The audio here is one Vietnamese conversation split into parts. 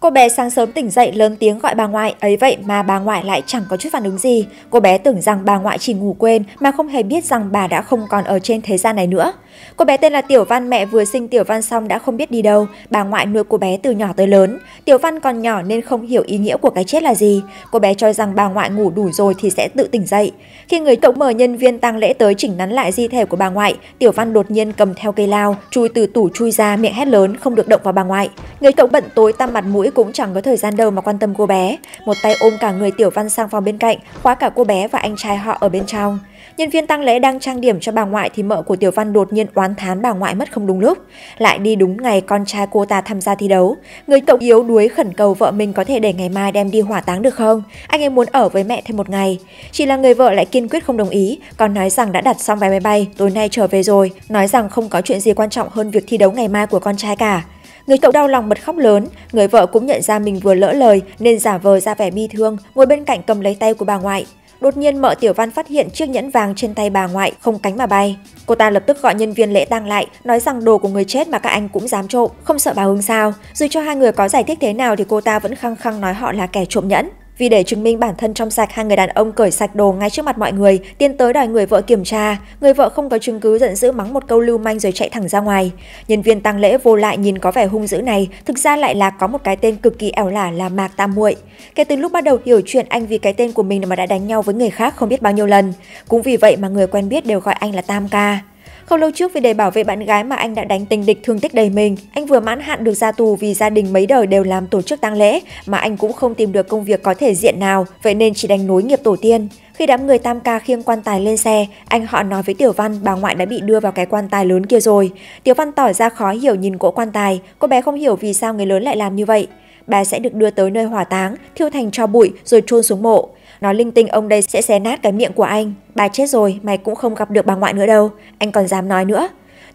Cô bé sáng sớm tỉnh dậy lớn tiếng gọi bà ngoại, ấy vậy mà bà ngoại lại chẳng có chút phản ứng gì. Cô bé tưởng rằng bà ngoại chỉ ngủ quên mà không hề biết rằng bà đã không còn ở trên thế gian này nữa. Cô bé tên là Tiểu Văn, mẹ vừa sinh Tiểu Văn xong đã không biết đi đâu, bà ngoại nuôi cô bé từ nhỏ tới lớn. Tiểu Văn còn nhỏ nên không hiểu ý nghĩa của cái chết là gì. Cô bé cho rằng bà ngoại ngủ đủ rồi thì sẽ tự tỉnh dậy. Khi người cậu mời nhân viên tang lễ tới chỉnh nắn lại di thể của bà ngoại, Tiểu Văn đột nhiên cầm theo cây lao, chui từ tủ chui ra miệng hét lớn không được động vào bà ngoại. Người cậu bận tối tăm mặt mũi cũng chẳng có thời gian đâu mà quan tâm cô bé. Một tay ôm cả người Tiểu Văn sang phòng bên cạnh, khóa cả cô bé và anh trai họ ở bên trong. Nhân viên tang lễ đang trang điểm cho bà ngoại thì mợ của Tiểu Văn đột nhiên oán thán bà ngoại mất không đúng lúc, lại đi đúng ngày con trai cô ta tham gia thi đấu. Người cậu yếu đuối khẩn cầu vợ mình có thể để ngày mai đem đi hỏa táng được không? Anh ấy muốn ở với mẹ thêm một ngày. Chỉ là người vợ lại kiên quyết không đồng ý, còn nói rằng đã đặt xong vé máy bay, tối nay trở về rồi, nói rằng không có chuyện gì quan trọng hơn việc thi đấu ngày mai của con trai cả. Người cậu đau lòng bật khóc lớn, người vợ cũng nhận ra mình vừa lỡ lời nên giả vờ ra vẻ bi thương, ngồi bên cạnh cầm lấy tay của bà ngoại. Đột nhiên mợ Tiểu Văn phát hiện chiếc nhẫn vàng trên tay bà ngoại không cánh mà bay. Cô ta lập tức gọi nhân viên lễ tang lại, nói rằng đồ của người chết mà các anh cũng dám trộm, không sợ bà Hưng sao. Dù cho hai người có giải thích thế nào thì cô ta vẫn khăng khăng nói họ là kẻ trộm nhẫn. Vì để chứng minh bản thân trong sạch, hai người đàn ông cởi sạch đồ ngay trước mặt mọi người, tiến tới đòi người vợ kiểm tra. Người vợ không có chứng cứ giận dữ mắng một câu lưu manh rồi chạy thẳng ra ngoài. Nhân viên tăng lễ vô lại nhìn có vẻ hung dữ này, thực ra lại là có một cái tên cực kỳ ẻo lả là Mạc Tam Muội. Kể từ lúc bắt đầu hiểu chuyện anh vì cái tên của mình mà đã đánh nhau với người khác không biết bao nhiêu lần. Cũng vì vậy mà người quen biết đều gọi anh là Tam Ca. Không lâu trước vì để bảo vệ bạn gái mà anh đã đánh tình địch thương tích đầy mình, anh vừa mãn hạn được ra tù vì gia đình mấy đời đều làm tổ chức tang lễ mà anh cũng không tìm được công việc có thể diện nào, vậy nên chỉ đánh nối nghiệp tổ tiên. Khi đám người tam ca khiêng quan tài lên xe, anh họ nói với Tiểu Văn bà ngoại đã bị đưa vào cái quan tài lớn kia rồi. Tiểu Văn tỏ ra khó hiểu nhìn cỗ quan tài, cô bé không hiểu vì sao người lớn lại làm như vậy. Bà sẽ được đưa tới nơi hỏa táng, thiêu thành cho bụi rồi chôn xuống mộ. Nói linh tinh ông đây sẽ xé nát cái miệng của anh. Bà chết rồi, mày cũng không gặp được bà ngoại nữa đâu. Anh còn dám nói nữa.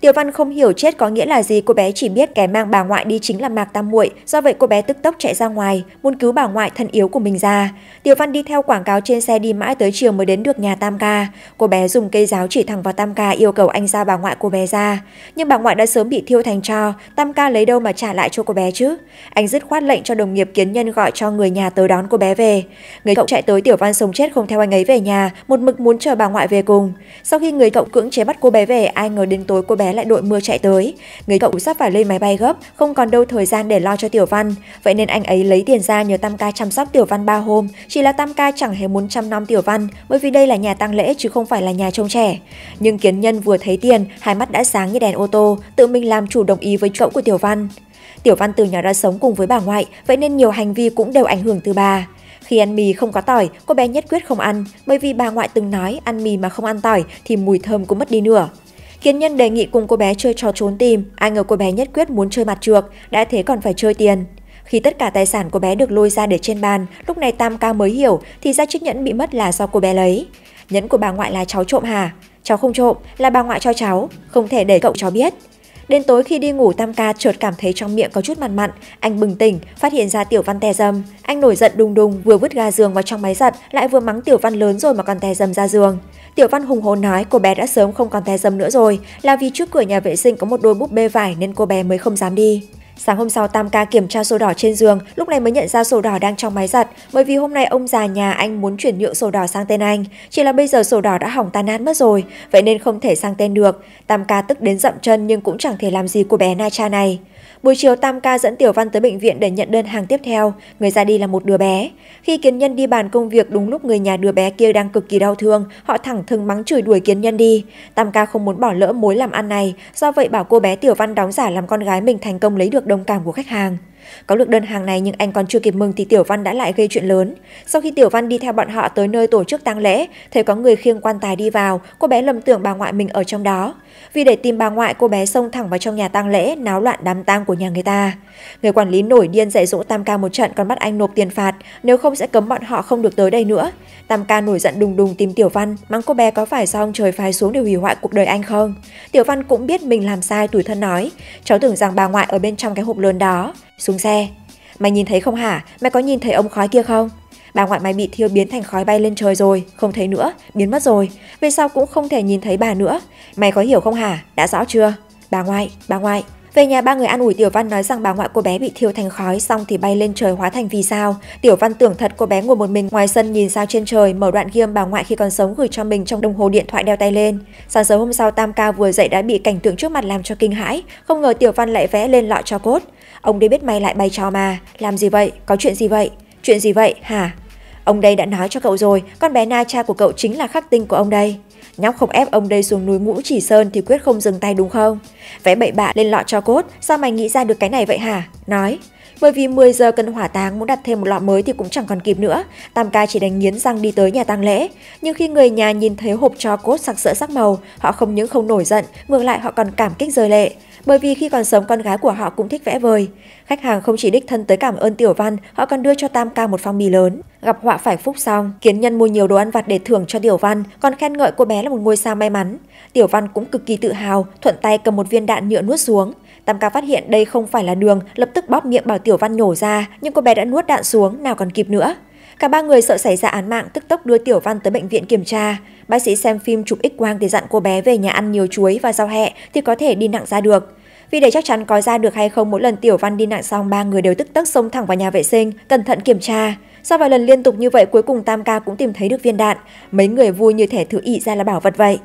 Tiểu Văn không hiểu chết có nghĩa là gì, cô bé chỉ biết kẻ mang bà ngoại đi chính là Mạc Tam Muội, do vậy cô bé tức tốc chạy ra ngoài, muốn cứu bà ngoại thân yếu của mình ra. Tiểu Văn đi theo quảng cáo trên xe đi mãi tới chiều mới đến được nhà Tam Ca. Cô bé dùng cây giáo chỉ thẳng vào Tam Ca yêu cầu anh ra bà ngoại cô bé ra. Nhưng bà ngoại đã sớm bị thiêu thành tro, Tam Ca lấy đâu mà trả lại cho cô bé chứ? Anh dứt khoát lệnh cho đồng nghiệp kiến nhân gọi cho người nhà tới đón cô bé về. Người cậu chạy tới Tiểu Văn sống chết không theo anh ấy về nhà, một mực muốn chờ bà ngoại về cùng. Sau khi người cậu cưỡng chế bắt cô bé về, ai ngờ đến tối cô bé lại đội mưa chạy tới. Người cậu sắp phải lên máy bay gấp, không còn đâu thời gian để lo cho Tiểu Văn. Vậy nên anh ấy lấy tiền ra nhờ Tam Ca chăm sóc Tiểu Văn ba hôm. Chỉ là Tam Ca chẳng hề muốn chăm nom Tiểu Văn, bởi vì đây là nhà tang lễ chứ không phải là nhà trông trẻ. Nhưng kiến nhân vừa thấy tiền, hai mắt đã sáng như đèn ô tô, tự mình làm chủ đồng ý với cậu của Tiểu Văn. Tiểu Văn từ nhỏ đã sống cùng với bà ngoại, vậy nên nhiều hành vi cũng đều ảnh hưởng từ bà. Khi ăn mì không có tỏi, cô bé nhất quyết không ăn, bởi vì bà ngoại từng nói ăn mì mà không ăn tỏi thì mùi thơm cũng mất đi nửa. Kiến nhân đề nghị cùng cô bé chơi trò trốn tìm, ai ngờ cô bé nhất quyết muốn chơi mặt trược, đã thế còn phải chơi tiền. Khi tất cả tài sản của bé được lôi ra để trên bàn, lúc này Tam ca mới hiểu thì ra chiếc nhẫn bị mất là do cô bé lấy. Nhẫn của bà ngoại là cháu trộm hả? Cháu không trộm, là bà ngoại cho cháu, không thể để cậu cháu biết. Đến tối khi đi ngủ Tam ca chợt cảm thấy trong miệng có chút mặn mặn, anh bừng tỉnh, phát hiện ra Tiểu Văn tè dầm. Anh nổi giận đùng đùng, vừa vứt ga giường vào trong máy giặt, lại vừa mắng Tiểu Văn lớn rồi mà còn tè dầm ra giường. Tiểu Văn hùng hồn nói cô bé đã sớm không còn té dâm nữa rồi, là vì trước cửa nhà vệ sinh có một đôi búp bê vải nên cô bé mới không dám đi. Sáng hôm sau Tam ca kiểm tra sổ đỏ trên giường, lúc này mới nhận ra sổ đỏ đang trong máy giặt, bởi vì hôm nay ông già nhà anh muốn chuyển nhượng sổ đỏ sang tên anh, chỉ là bây giờ sổ đỏ đã hỏng tan nát mất rồi, vậy nên không thể sang tên được. Tam ca tức đến dậm chân nhưng cũng chẳng thể làm gì cô bé Na Cha này. Buổi chiều Tam ca dẫn Tiểu Văn tới bệnh viện để nhận đơn hàng tiếp theo, người ra đi là một đứa bé. Khi Kiến Nhân đi bàn công việc đúng lúc người nhà đứa bé kia đang cực kỳ đau thương, họ thẳng thừng mắng chửi đuổi Kiến Nhân đi. Tam ca không muốn bỏ lỡ mối làm ăn này, do vậy bảo cô bé Tiểu Văn đóng giả làm con gái mình thành công lấy được đồng cảm của khách hàng. Có được đơn hàng này nhưng anh còn chưa kịp mừng thì Tiểu Văn đã lại gây chuyện lớn. Sau khi Tiểu Văn đi theo bọn họ tới nơi tổ chức tang lễ, thấy có người khiêng quan tài đi vào, cô bé lầm tưởng bà ngoại mình ở trong đó. Vì để tìm bà ngoại, cô bé xông thẳng vào trong nhà tang lễ, náo loạn đám tang của nhà người ta. Người quản lý nổi điên dạy dỗ Tam Ca một trận còn bắt anh nộp tiền phạt, nếu không sẽ cấm bọn họ không được tới đây nữa. Tam Ca nổi giận đùng đùng tìm Tiểu Văn, mắng cô bé có phải do ông trời phái xuống để hủy hoại cuộc đời anh không? Tiểu Văn cũng biết mình làm sai, tuổi thân nói, cháu tưởng rằng bà ngoại ở bên trong cái hộp lớn đó. Xuống xe. Mày nhìn thấy không hả? Mày có nhìn thấy ông khói kia không? Bà ngoại mày bị thiêu biến thành khói bay lên trời rồi, không thấy nữa, biến mất rồi. Về sau cũng không thể nhìn thấy bà nữa. Mày có hiểu không hả? Đã rõ chưa? Bà ngoại, bà ngoại. Về nhà ba người an ủi Tiểu Văn nói rằng bà ngoại cô bé bị thiêu thành khói xong thì bay lên trời hóa thành vì sao. Tiểu Văn tưởng thật cô bé ngồi một mình ngoài sân nhìn sao trên trời, mở đoạn ghi âm bà ngoại khi còn sống gửi cho mình trong đồng hồ điện thoại đeo tay lên. Sáng sớm hôm sau Tam Ca vừa dậy đã bị cảnh tượng trước mặt làm cho kinh hãi, không ngờ Tiểu Văn lại vẽ lên lọ cho cốt. Ông đây biết mày lại bay trò mà, làm gì vậy, có chuyện gì vậy, chuyện gì vậy hả? Ông đây đã nói cho cậu rồi, con bé Na cha của cậu chính là khắc tinh của ông đây. Nhóc không ép ông đây xuống núi ngũ chỉ sơn thì quyết không dừng tay đúng không? Vẽ bậy bạ lên lọ cho cốt, sao mày nghĩ ra được cái này vậy hả? Nói, bởi vì 10 giờ cần hỏa táng muốn đặt thêm một lọ mới thì cũng chẳng còn kịp nữa. Tam ca chỉ đánh nghiến răng đi tới nhà tang lễ. Nhưng khi người nhà nhìn thấy hộp cho cốt sặc sỡ sắc màu, họ không những không nổi giận, ngược lại họ còn cảm kích rơi lệ. Bởi vì khi còn sống con gái của họ cũng thích vẽ vời. Khách hàng không chỉ đích thân tới cảm ơn Tiểu Văn, họ còn đưa cho Tam ca một phong bì lớn. Gặp họa phải phúc xong, Kiến Nhân mua nhiều đồ ăn vặt để thưởng cho Tiểu Văn, còn khen ngợi cô bé là một ngôi sao may mắn. Tiểu Văn cũng cực kỳ tự hào, thuận tay cầm một viên đạn nhựa nuốt xuống. Tam ca phát hiện đây không phải là đường, lập tức bóp miệng Bảo Tiểu Văn nhổ ra, nhưng cô bé đã nuốt đạn xuống, nào còn kịp nữa. Cả ba người sợ xảy ra án mạng tức tốc đưa Tiểu Văn tới bệnh viện kiểm tra. Bác sĩ xem phim chụp x-quang thì dặn cô bé về nhà ăn nhiều chuối và rau hẹ thì có thể đi nặng ra được. Vì để chắc chắn có ra được hay không mỗi lần Tiểu Văn đi nặng xong ba người đều tức tốc xông thẳng vào nhà vệ sinh, cẩn thận kiểm tra. Sau vài lần liên tục như vậy cuối cùng Tam Ca cũng tìm thấy được viên đạn. Mấy người vui như thể thứ ị ra là bảo vật vậy.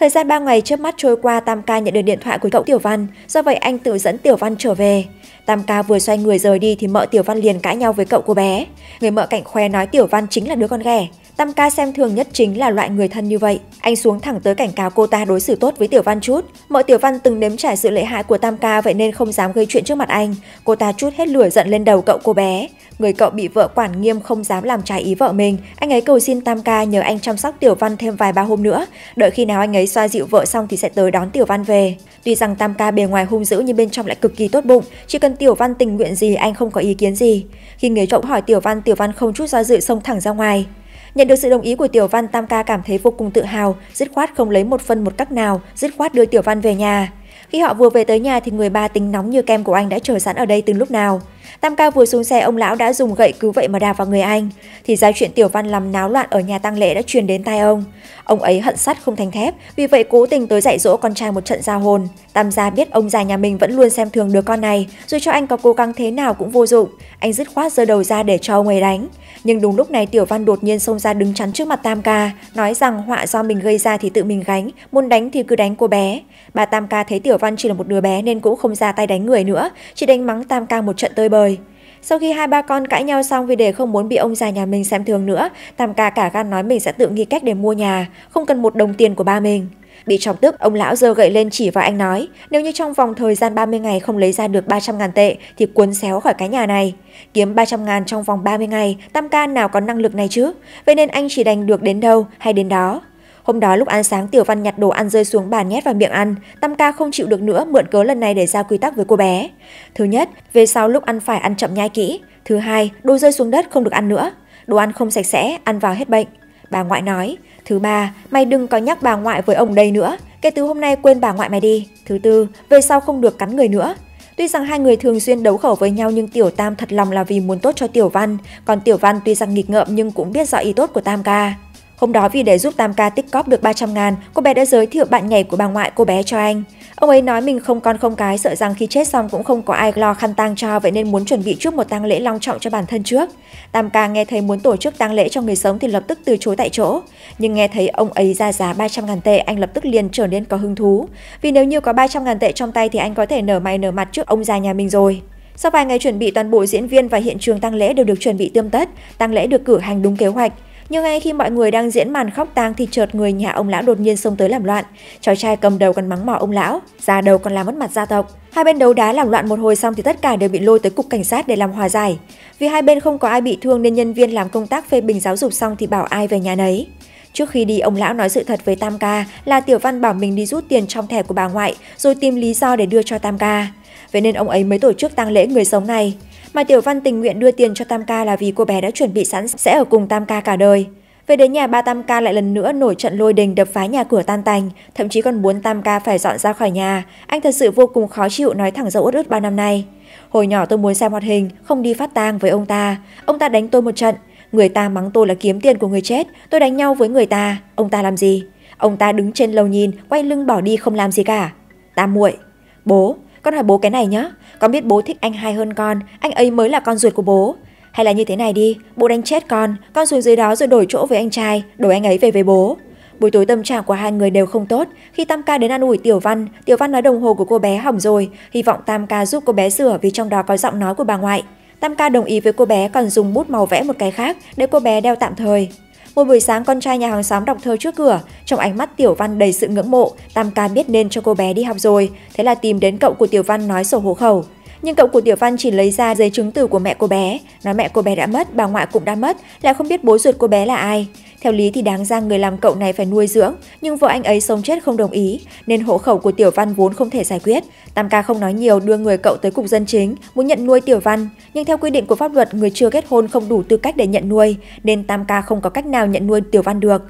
Thời gian 3 ngày trước mắt trôi qua, Tam Ca nhận được điện thoại của cậu Tiểu Văn, do vậy anh tự dẫn Tiểu Văn trở về. Tam Ca vừa xoay người rời đi thì mợ Tiểu Văn liền cãi nhau với cậu cô bé. Người mợ cạnh khoe nói Tiểu Văn chính là đứa con ghẻ, Tam ca xem thường nhất chính là loại người thân như vậy. Anh xuống thẳng tới cảnh cáo cô ta đối xử tốt với Tiểu Văn chút. Mọi Tiểu Văn từng nếm trải sự lệ hại của Tam ca vậy nên không dám gây chuyện trước mặt anh. Cô ta chút hết lửa giận lên đầu cậu cô bé. Người cậu bị vợ quản nghiêm không dám làm trái ý vợ mình. Anh ấy cầu xin Tam ca nhờ anh chăm sóc Tiểu Văn thêm vài ba hôm nữa. Đợi khi nào anh ấy xoa dịu vợ xong thì sẽ tới đón Tiểu Văn về. Tuy rằng Tam ca bề ngoài hung dữ nhưng bên trong lại cực kỳ tốt bụng. Chỉ cần Tiểu Văn tình nguyện gì anh không có ý kiến gì. Khi người trộm hỏi Tiểu Văn, Tiểu Văn không chút do dự xông thẳng ra ngoài. Nhận được sự đồng ý của Tiểu Văn, Tam Ca cảm thấy vô cùng tự hào, dứt khoát không lấy một phân một cắc nào, dứt khoát đưa Tiểu Văn về nhà. Khi họ vừa về tới nhà thì người ba tính nóng như kem của anh đã chờ sẵn ở đây từ lúc nào. Tam ca vừa xuống xe ông lão đã dùng gậy cứu vậy mà đạp vào người anh. Thì ra chuyện Tiểu Văn làm náo loạn ở nhà tang lễ đã truyền đến tai ông. Ông ấy hận sắt không thành thép, vì vậy cố tình tới dạy dỗ con trai một trận ra hồn. Tam gia biết ông già nhà mình vẫn luôn xem thường đứa con này, dù cho anh có cố gắng thế nào cũng vô dụng. Anh dứt khoát giơ đầu ra để cho ông ấy đánh. Nhưng đúng lúc này Tiểu Văn đột nhiên xông ra đứng chắn trước mặt Tam ca, nói rằng họa do mình gây ra thì tự mình gánh, muốn đánh thì cứ đánh cô bé. Bà Tam ca thấy Tiểu Văn chỉ là một đứa bé nên cũng không ra tay đánh người nữa, chỉ đánh mắng Tam ca một trận tơi bờ vời. Sau khi hai ba con cãi nhau xong vì để không muốn bị ông già nhà mình xem thường nữa, Tam ca cả gan nói mình sẽ tự nghĩ cách để mua nhà, không cần một đồng tiền của ba mình. Bị chọc tức, ông lão giơ gậy lên chỉ vào anh nói, nếu như trong vòng thời gian 30 ngày không lấy ra được 300 ngàn tệ thì cuốn xéo khỏi cái nhà này. Kiếm 300 ngàn trong vòng 30 ngày, Tam ca nào có năng lực này chứ? Vậy nên anh chỉ đành được đến đâu hay đến đó. Hôm đó lúc ăn sáng Tiểu Văn nhặt đồ ăn rơi xuống bàn nhét vào miệng ăn, Tam ca không chịu được nữa mượn cớ lần này để ra quy tắc với cô bé. Thứ nhất, về sau lúc ăn phải ăn chậm nhai kỹ. Thứ hai, đồ rơi xuống đất không được ăn nữa. Đồ ăn không sạch sẽ, ăn vào hết bệnh. Bà ngoại nói, thứ ba, mày đừng có nhắc bà ngoại với ông đây nữa, kể từ hôm nay quên bà ngoại mày đi. Thứ tư, về sau không được cắn người nữa. Tuy rằng hai người thường xuyên đấu khẩu với nhau nhưng Tiểu Tam thật lòng là vì muốn tốt cho Tiểu Văn, còn Tiểu Văn tuy rằng nghịch ngợm nhưng cũng biết rõ ý tốt của Tam ca. Hôm đó vì để giúp Tam ca tích cóp được 300 ngàn, cô bé đã giới thiệu bạn nhảy của bà ngoại cô bé cho anh. Ông ấy nói mình không con không cái sợ rằng khi chết xong cũng không có ai lo khăn tang cho vậy nên muốn chuẩn bị trước một tang lễ long trọng cho bản thân trước. Tam ca nghe thấy muốn tổ chức tang lễ cho người sống thì lập tức từ chối tại chỗ. Nhưng nghe thấy ông ấy ra giá 300 ngàn tệ anh lập tức liền trở nên có hứng thú. Vì nếu như có 300 ngàn tệ trong tay thì anh có thể nở mày nở mặt trước ông già nhà mình rồi. Sau vài ngày chuẩn bị, toàn bộ diễn viên và hiện trường tang lễ đều được chuẩn bị tươm tất, tang lễ được cử hành đúng kế hoạch. Nhưng ngay khi mọi người đang diễn màn khóc tang thì chợt người nhà ông lão đột nhiên xông tới làm loạn. Cháu trai cầm đầu còn mắng mỏ ông lão, già đầu còn làm mất mặt gia tộc. Hai bên đấu đá làm loạn một hồi xong thì tất cả đều bị lôi tới cục cảnh sát để làm hòa giải. Vì hai bên không có ai bị thương nên nhân viên làm công tác phê bình giáo dục xong thì bảo ai về nhà nấy. Trước khi đi, ông lão nói sự thật với Tam Ca là Tiểu Văn bảo mình đi rút tiền trong thẻ của bà ngoại rồi tìm lý do để đưa cho Tam Ca. Vậy nên ông ấy mới tổ chức tang lễ người sống này. Mà Tiểu Văn tình nguyện đưa tiền cho Tam Ca là vì cô bé đã chuẩn bị sẵn sẽ ở cùng Tam Ca cả đời. Về đến nhà ba Tam Ca lại lần nữa nổi trận lôi đình đập phá nhà cửa tan tành, thậm chí còn muốn Tam Ca phải dọn ra khỏi nhà. Anh thật sự vô cùng khó chịu nói thẳng dẫu uất ức bao năm nay. Hồi nhỏ tôi muốn xem hoạt hình, không đi phát tang với ông ta. Ông ta đánh tôi một trận. Người ta mắng tôi là kiếm tiền của người chết, tôi đánh nhau với người ta. Ông ta làm gì? Ông ta đứng trên lầu nhìn, quay lưng bỏ đi không làm gì cả. Tam muội, bố, con hỏi bố cái này nhá. Con biết bố thích anh hai hơn con, anh ấy mới là con ruột của bố. Hay là như thế này đi, bố đánh chết con, con xuống dưới đó rồi đổi chỗ với anh trai, đổi anh ấy về với bố. Buổi tối tâm trạng của hai người đều không tốt. Khi Tam Ca đến an ủi Tiểu Văn, Tiểu Văn nói đồng hồ của cô bé hỏng rồi, hy vọng Tam Ca giúp cô bé sửa vì trong đó có giọng nói của bà ngoại. Tam Ca đồng ý với cô bé còn dùng bút màu vẽ một cái khác để cô bé đeo tạm thời. Một buổi sáng con trai nhà hàng xóm đọc thơ trước cửa, trong ánh mắt Tiểu Văn đầy sự ngưỡng mộ, Tam ca biết nên cho cô bé đi học rồi, thế là tìm đến cậu của Tiểu Văn nói sổ hộ khẩu. Nhưng cậu của Tiểu Văn chỉ lấy ra giấy chứng từ của mẹ cô bé, nói mẹ cô bé đã mất, bà ngoại cũng đã mất, lại không biết bố ruột cô bé là ai. Theo lý thì đáng ra người làm cậu này phải nuôi dưỡng, nhưng vợ anh ấy sống chết không đồng ý, nên hộ khẩu của Tiểu Văn vốn không thể giải quyết. Tam ca không nói nhiều đưa người cậu tới cục dân chính, muốn nhận nuôi Tiểu Văn, nhưng theo quy định của pháp luật người chưa kết hôn không đủ tư cách để nhận nuôi, nên Tam ca không có cách nào nhận nuôi Tiểu Văn được.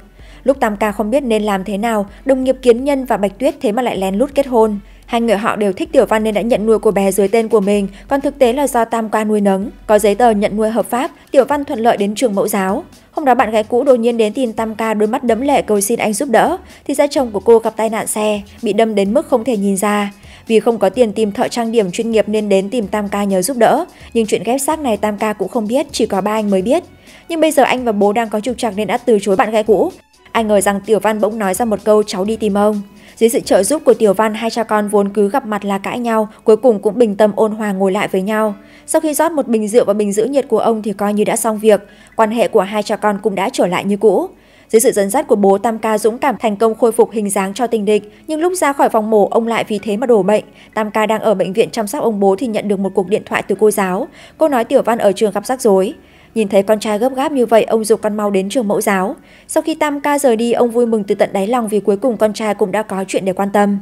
Lúc Tam ca không biết nên làm thế nào, đồng nghiệp Kiến Nhân và Bạch Tuyết thế mà lại lén lút kết hôn. Hai người họ đều thích Tiểu Văn nên đã nhận nuôi cô bé dưới tên của mình, còn thực tế là do Tam Qua nuôi nấng. Có giấy tờ nhận nuôi hợp pháp, Tiểu Văn thuận lợi đến trường mẫu giáo. Hôm đó bạn gái cũ đột nhiên đến tìm Tam Ca đôi mắt đấm lệ cầu xin anh giúp đỡ, thì ra chồng của cô gặp tai nạn xe, bị đâm đến mức không thể nhìn ra. Vì không có tiền tìm thợ trang điểm chuyên nghiệp nên đến tìm Tam Ca nhờ giúp đỡ, nhưng chuyện ghép xác này Tam Ca cũng không biết, chỉ có ba anh mới biết. Nhưng bây giờ anh và bố đang có trục trặc nên đã từ chối bạn gái cũ. Anh ngờ rằng Tiểu Văn bỗng nói ra một câu cháu đi tìm ông. Dưới sự trợ giúp của Tiểu Văn, hai cha con vốn cứ gặp mặt là cãi nhau, cuối cùng cũng bình tâm ôn hòa ngồi lại với nhau. Sau khi rót một bình rượu và bình giữ nhiệt của ông thì coi như đã xong việc, quan hệ của hai cha con cũng đã trở lại như cũ. Dưới sự dẫn dắt của bố Tam Ca dũng cảm thành công khôi phục hình dáng cho tình địch, nhưng lúc ra khỏi phòng mổ ông lại vì thế mà đổ bệnh. Tam Ca đang ở bệnh viện chăm sóc ông bố thì nhận được một cuộc điện thoại từ cô giáo. Cô nói Tiểu Văn ở trường gặp rắc rối. Nhìn thấy con trai gấp gáp như vậy, ông dục con mau đến trường mẫu giáo. Sau khi Tam ca rời đi, ông vui mừng từ tận đáy lòng vì cuối cùng con trai cũng đã có chuyện để quan tâm.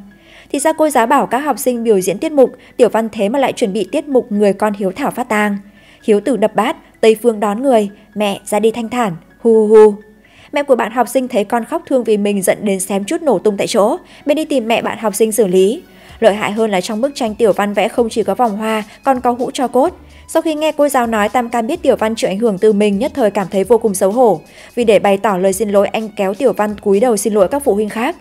Thì ra cô giáo bảo các học sinh biểu diễn tiết mục, Tiểu Văn thế mà lại chuẩn bị tiết mục người con hiếu thảo phát tang. Hiếu tử đập bát, Tây Phương đón người, mẹ ra đi thanh thản, hu hu. Mẹ của bạn học sinh thấy con khóc thương vì mình giận đến xém chút nổ tung tại chỗ, bên đi tìm mẹ bạn học sinh xử lý. Lợi hại hơn là trong bức tranh Tiểu Văn vẽ không chỉ có vòng hoa, còn có hũ cho cốt. Sau khi nghe cô giáo nói, Tam Can biết Tiểu Văn chịu ảnh hưởng từ mình nhất thời cảm thấy vô cùng xấu hổ. Vì để bày tỏ lời xin lỗi, anh kéo Tiểu Văn cúi đầu xin lỗi các phụ huynh khác.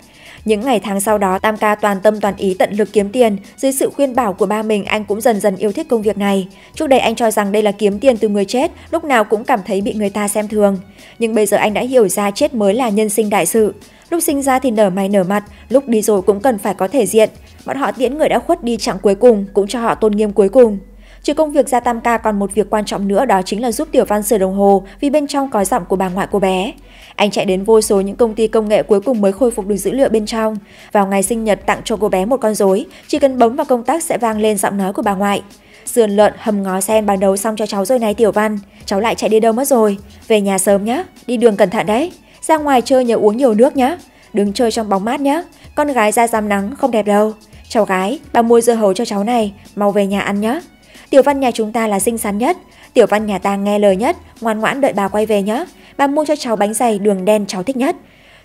Những ngày tháng sau đó, Tam Ca toàn tâm toàn ý tận lực kiếm tiền. Dưới sự khuyên bảo của ba mình, anh cũng dần dần yêu thích công việc này. Trước đây anh cho rằng đây là kiếm tiền từ người chết, lúc nào cũng cảm thấy bị người ta xem thường. Nhưng bây giờ anh đã hiểu ra chết mới là nhân sinh đại sự. Lúc sinh ra thì nở mày nở mặt, lúc đi rồi cũng cần phải có thể diện. Bọn họ tiễn người đã khuất đi chặng cuối cùng, cũng cho họ tôn nghiêm cuối cùng. Trừ công việc gia tam ca còn một việc quan trọng nữa đó chính là giúp Tiểu Văn sửa đồng hồ vì bên trong có giọng của bà ngoại cô bé. Anh chạy đến vô số những công ty công nghệ cuối cùng mới khôi phục được dữ liệu bên trong. Vào ngày sinh nhật tặng cho cô bé một con rối, chỉ cần bấm vào công tắc sẽ vang lên giọng nói của bà ngoại. Sườn lợn hầm ngó sen bà đầu xong cho cháu rồi này Tiểu Văn, cháu lại chạy đi đâu mất rồi, về nhà sớm nhé, đi đường cẩn thận đấy, ra ngoài chơi nhớ uống nhiều nước nhé, đừng chơi trong bóng mát nhé, con gái ra giam nắng không đẹp đâu. Cháu gái, bà mua dưa hấu cho cháu này, mau về nhà ăn nhé. Tiểu văn nhà chúng ta là xinh xắn nhất, tiểu văn nhà ta nghe lời nhất, ngoan ngoãn đợi bà quay về nhé. Bà mua cho cháu bánh dày đường đen cháu thích nhất,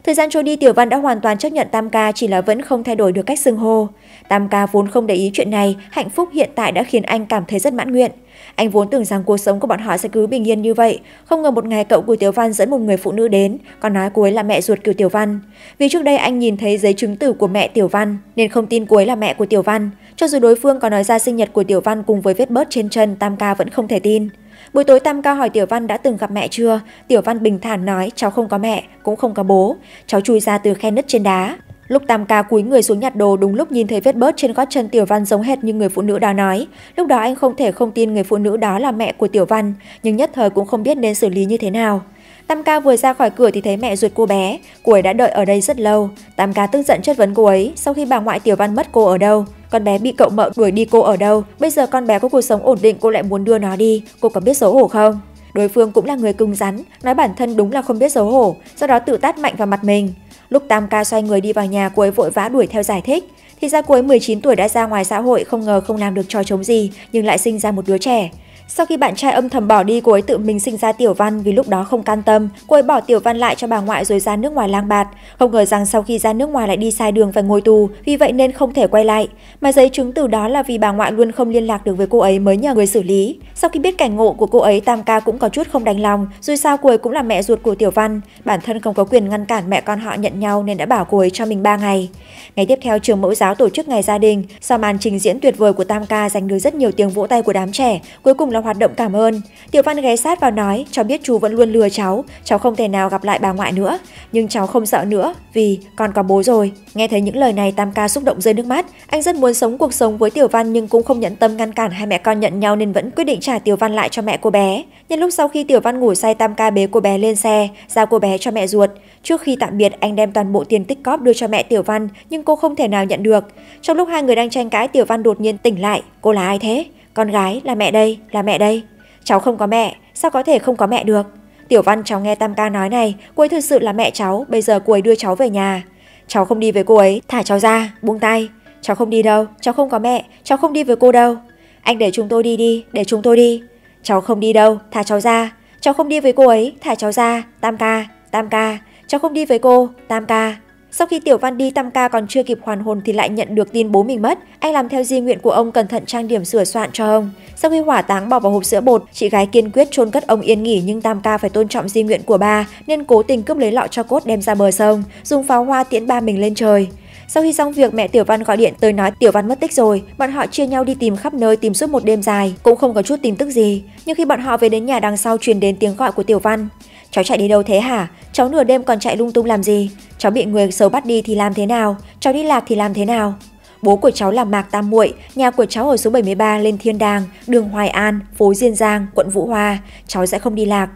Thời gian trôi đi, Tiểu Văn đã hoàn toàn chấp nhận Tam Ca chỉ là vẫn không thay đổi được cách xưng hô. Tam Ca vốn không để ý chuyện này, hạnh phúc hiện tại đã khiến anh cảm thấy rất mãn nguyện. Anh vốn tưởng rằng cuộc sống của bọn họ sẽ cứ bình yên như vậy, không ngờ một ngày cậu của Tiểu Văn dẫn một người phụ nữ đến, còn nói cuối là mẹ ruột của Tiểu Văn. Vì trước đây anh nhìn thấy giấy chứng tử của mẹ Tiểu Văn nên không tin cuối là mẹ của Tiểu Văn, cho dù đối phương có nói ra sinh nhật của Tiểu Văn cùng với vết bớt trên chân, Tam Ca vẫn không thể tin. Buổi tối Tam Cao hỏi Tiểu Văn đã từng gặp mẹ chưa, Tiểu Văn bình thản nói cháu không có mẹ, cũng không có bố, cháu chui ra từ khe nứt trên đá. Lúc Tam Ca cúi người xuống nhặt đồ đúng lúc nhìn thấy vết bớt trên gót chân Tiểu Văn giống hệt như người phụ nữ đó nói. Lúc đó anh không thể không tin người phụ nữ đó là mẹ của Tiểu Văn, nhưng nhất thời cũng không biết nên xử lý như thế nào. Tam ca vừa ra khỏi cửa thì thấy mẹ ruột cô bé, cô ấy đã đợi ở đây rất lâu. Tam ca tức giận chất vấn cô ấy, sau khi bà ngoại Tiểu Văn mất cô ở đâu? Con bé bị cậu mợ đuổi đi cô ở đâu? Bây giờ con bé có cuộc sống ổn định cô lại muốn đưa nó đi, cô có biết xấu hổ không? Đối phương cũng là người cứng rắn, nói bản thân đúng là không biết xấu hổ, sau đó tự tát mạnh vào mặt mình. Lúc Tam ca xoay người đi vào nhà cô ấy vội vã đuổi theo giải thích. Thì ra cô ấy 19 tuổi đã ra ngoài xã hội không ngờ không làm được trò chống gì nhưng lại sinh ra một đứa trẻ. Sau khi bạn trai âm thầm bỏ đi, cô ấy tự mình sinh ra Tiểu Văn vì lúc đó không can tâm. Cô ấy bỏ Tiểu Văn lại cho bà ngoại rồi ra nước ngoài lang bạt. Không ngờ rằng sau khi ra nước ngoài lại đi sai đường và ngồi tù, vì vậy nên không thể quay lại. Mà giấy chứng từ đó là vì bà ngoại luôn không liên lạc được với cô ấy mới nhờ người xử lý. Sau khi biết cảnh ngộ của cô ấy, Tam Ca cũng có chút không đành lòng. Dù sao cô ấy cũng là mẹ ruột của Tiểu Văn. Bản thân không có quyền ngăn cản mẹ con họ nhận nhau nên đã bảo cô ấy cho mình 3 ngày. Ngày tiếp theo, trường mẫu giáo tổ chức ngày gia đình. Sau màn trình diễn tuyệt vời của Tam Ca giành được rất nhiều tiếng vỗ tay của đám trẻ, cuối cùng là hoạt động cảm ơn. Tiểu Văn ghé sát vào nói, cháu biết chú vẫn luôn lừa cháu, cháu không thể nào gặp lại bà ngoại nữa, nhưng cháu không sợ nữa vì con có bố rồi. Nghe thấy những lời này Tam Ca xúc động rơi nước mắt, anh rất muốn sống cuộc sống với Tiểu Văn nhưng cũng không nhận tâm ngăn cản hai mẹ con nhận nhau nên vẫn quyết định trả Tiểu Văn lại cho mẹ cô bé. Nhân lúc sau khi Tiểu Văn ngủ say Tam Ca bế cô bé lên xe, giao cô bé cho mẹ ruột. Trước khi tạm biệt, anh đem toàn bộ tiền tích cóp đưa cho mẹ Tiểu Văn nhưng cô không thể nào nhận được. Trong lúc hai người đang tranh cãi, Tiểu Văn đột nhiên tỉnh lại, cô là ai thế? Con gái là mẹ đây, là mẹ đây. Cháu không có mẹ, sao có thể không có mẹ được? Tiểu Văn cháu nghe Tam Ca nói này, cô ấy thực sự là mẹ cháu, bây giờ cô ấy đưa cháu về nhà. Cháu không đi với cô ấy, thả cháu ra, buông tay. Cháu không đi đâu, cháu không có mẹ, cháu không đi với cô đâu. Anh để chúng tôi đi đi, để chúng tôi đi. Cháu không đi đâu, thả cháu ra. Cháu không đi với cô ấy, thả cháu ra, Tam Ca, Tam Ca. Cháu không đi với cô, Tam Ca. Sau khi Tiểu Văn đi tam ca còn chưa kịp hoàn hồn thì lại nhận được tin bố mình mất. Anh làm theo di nguyện của ông cẩn thận trang điểm sửa soạn cho ông. Sau khi hỏa táng bỏ vào hộp sữa bột, chị gái kiên quyết chôn cất ông yên nghỉ nhưng tam ca phải tôn trọng di nguyện của ba nên cố tình cướp lấy lọ cho cốt đem ra bờ sông, dùng pháo hoa tiễn ba mình lên trời. Sau khi xong việc, mẹ Tiểu Văn gọi điện tới nói Tiểu Văn mất tích rồi. Bọn họ chia nhau đi tìm khắp nơi tìm suốt một đêm dài, cũng không có chút tin tức gì. Nhưng khi bọn họ về đến nhà đằng sau truyền đến tiếng gọi của Tiểu Văn. Cháu chạy đi đâu thế hả? Cháu nửa đêm còn chạy lung tung làm gì? Cháu bị người xấu bắt đi thì làm thế nào? Cháu đi lạc thì làm thế nào? Bố của cháu là Mạc Tam Muội, nhà của cháu ở số 73 lên Thiên Đàng, đường Hoài An, phố Diên Giang, quận Vũ Hoa. Cháu sẽ không đi lạc.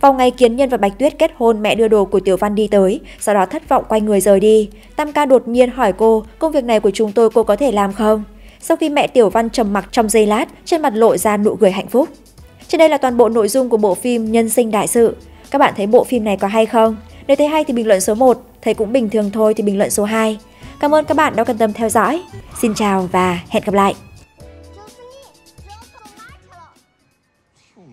Vào ngày Kiến Nhân và Bạch Tuyết kết hôn, mẹ đưa đồ của Tiểu Văn đi tới, sau đó thất vọng quay người rời đi. Tam ca đột nhiên hỏi cô, công việc này của chúng tôi cô có thể làm không? Sau khi mẹ Tiểu Văn trầm mặc trong giây lát, trên mặt lộ ra nụ cười hạnh phúc. Trên đây là toàn bộ nội dung của bộ phim Nhân sinh đại sự. Các bạn thấy bộ phim này có hay không? Nếu thấy hay thì bình luận số 1, thấy cũng bình thường thôi thì bình luận số 2. Cảm ơn các bạn đã quan tâm theo dõi. Xin chào và hẹn gặp lại!